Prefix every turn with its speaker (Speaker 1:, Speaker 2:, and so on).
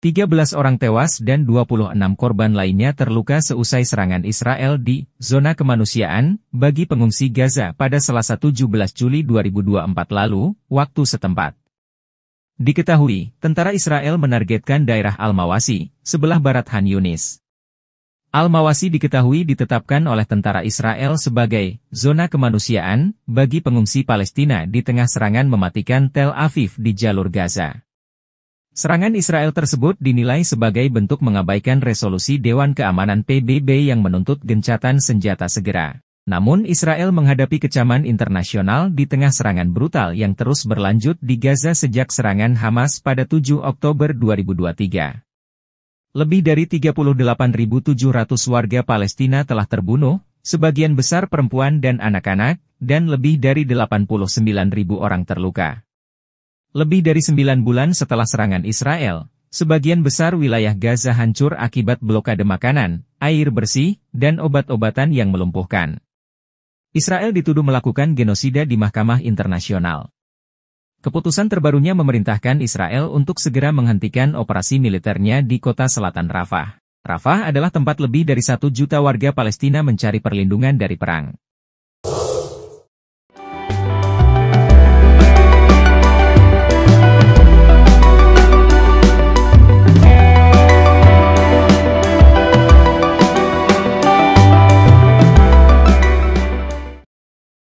Speaker 1: 13 orang tewas dan 26 korban lainnya terluka seusai serangan Israel di zona kemanusiaan bagi pengungsi Gaza pada Selasa 17 Juli 2024 lalu, waktu setempat. Diketahui, tentara Israel menargetkan daerah Al-Mawasi, sebelah barat Han Yunis. Al-Mawasi diketahui ditetapkan oleh tentara Israel sebagai zona kemanusiaan bagi pengungsi Palestina di tengah serangan mematikan Tel Aviv di jalur Gaza. Serangan Israel tersebut dinilai sebagai bentuk mengabaikan resolusi Dewan Keamanan PBB yang menuntut gencatan senjata segera. Namun Israel menghadapi kecaman internasional di tengah serangan brutal yang terus berlanjut di Gaza sejak serangan Hamas pada 7 Oktober 2023. Lebih dari 38.700 warga Palestina telah terbunuh, sebagian besar perempuan dan anak-anak, dan lebih dari 89.000 orang terluka. Lebih dari sembilan bulan setelah serangan Israel, sebagian besar wilayah Gaza hancur akibat blokade makanan, air bersih, dan obat-obatan yang melumpuhkan. Israel dituduh melakukan genosida di Mahkamah Internasional. Keputusan terbarunya memerintahkan Israel untuk segera menghentikan operasi militernya di kota selatan Rafah. Rafah adalah tempat lebih dari satu juta warga Palestina mencari perlindungan dari perang.